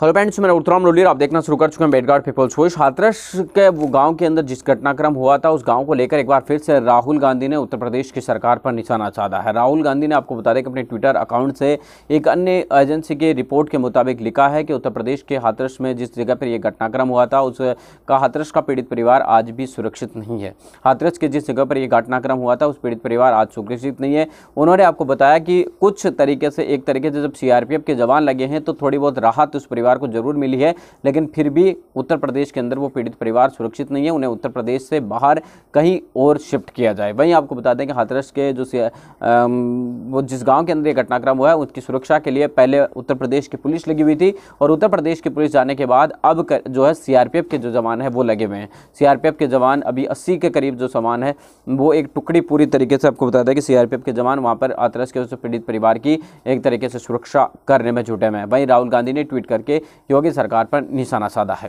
hello friends मैं उत्तराम लोलियर आप देखना शुरू कर चुके हैं बेटगाड़ पीपल्स वॉइस हाथरस के गांव के अंदर जिस घटनाक्रम हुआ था उस गांव को लेकर एक बार फिर से राहुल गांधी ने उत्तर प्रदेश की सरकार पर निशाना साधा है राहुल गांधी ने आपको बता दें कि अपने ट्विटर अकाउंट से एक अन्य एजेंसी की रिपोर्ट के मुताबिक लिखा है कि उत्तर प्रदेश के हाथरस में जिस जगह पर यह घटनाक्रम हुआ था उसका हाथरस का पीड़ित परिवार आज भी सुरक्षित नहीं है हाथरस के जिस जगह पर यह घटनाक्रम हुआ था उस पीड़ित परिवार आज सुरक्षित नहीं है उन्होंने आपको बताया कि कुछ तरीके से एक तरीके से जब सी के जवान लगे हैं तो थोड़ी बहुत राहत उस परिवार परिवार को जरूर मिली है लेकिन फिर भी उत्तर प्रदेश के अंदर वो पीड़ित परिवार सुरक्षित नहीं है उन्हें उत्तर प्रदेश से बाहर कहीं और शिफ्ट किया जाए वहीं आपको बता दें कि हाथरस के जो वो जिस गाँव के अंदर ये घटनाक्रम हुआ है उसकी सुरक्षा के लिए पहले उत्तर प्रदेश की पुलिस लगी हुई थी और उत्तर प्रदेश की पुलिस जाने के बाद अब जो है सीआरपीएफ के जो जवान है वो लगे हुए हैं सीआरपीएफ के जवान अभी अस्सी के करीब जो सामान है वो एक टुकड़ी पूरी तरीके से आपको बता दें कि सीआरपीएफ के जवान वहाँ पर आतरस के उस पीड़ित परिवार की एक तरीके से सुरक्षा करने में जुटे हुए हैं वहीं राहुल गांधी ने ट्वीट करके योगी सरकार पर निशाना साधा है